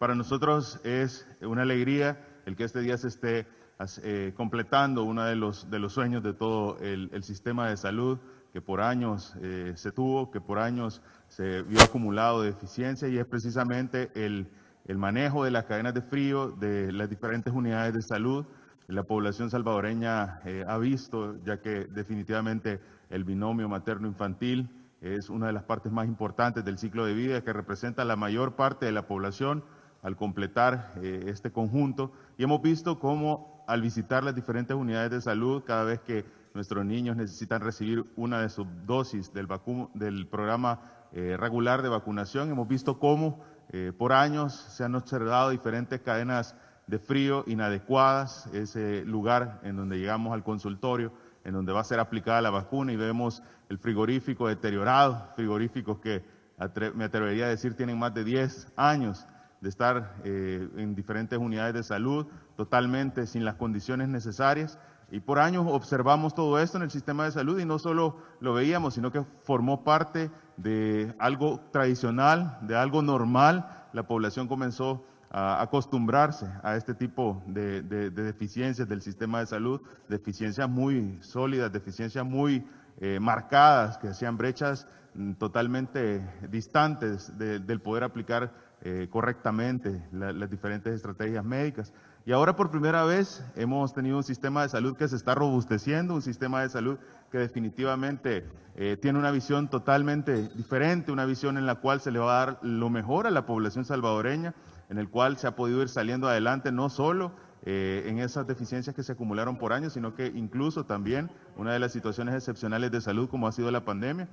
Para nosotros es una alegría el que este día se esté eh, completando uno de los, de los sueños de todo el, sistema de salud que por años eh, se tuvo, que por años se vio acumulado de eficiencia y es precisamente el, manejo de las cadenas de frío de las diferentes unidades de salud. La población salvadoreña eh, ha visto, ya que definitivamente el binomio materno-infantil es una de las partes más importantes del ciclo de vida que representa la mayor parte de la población al completar eh, este conjunto y hemos visto cómo al visitar las diferentes unidades de salud, cada vez que nuestros niños necesitan recibir una de sus dosis del, del programa eh, regular de vacunación, hemos visto cómo eh, por años se han observado diferentes cadenas de frío inadecuadas, ese lugar en donde llegamos al consultorio, en donde va a ser aplicada la vacuna y vemos el frigorífico deteriorado, frigoríficos que me atrevería a decir tienen más de 10 años de estar eh, en diferentes unidades de salud totalmente sin las condiciones necesarias. Y por años observamos todo esto en el sistema de salud y no solo lo veíamos, sino que formó parte de algo tradicional, de algo normal. La población comenzó a acostumbrarse a este tipo de, de, deficiencias del sistema de salud, deficiencias muy sólidas, deficiencias muy eh, marcadas, que hacían brechas mm, totalmente distantes del poder aplicar eh, correctamente las diferentes estrategias médicas. Y ahora por primera vez hemos tenido un sistema de salud que se está robusteciendo, un sistema de salud que definitivamente eh, tiene una visión totalmente diferente, una visión en la cual se le va a dar lo mejor a la población salvadoreña, en el cual se ha podido ir saliendo adelante no solo eh, en esas deficiencias que se acumularon por años, sino que incluso también una de las situaciones excepcionales de salud como ha sido la pandemia.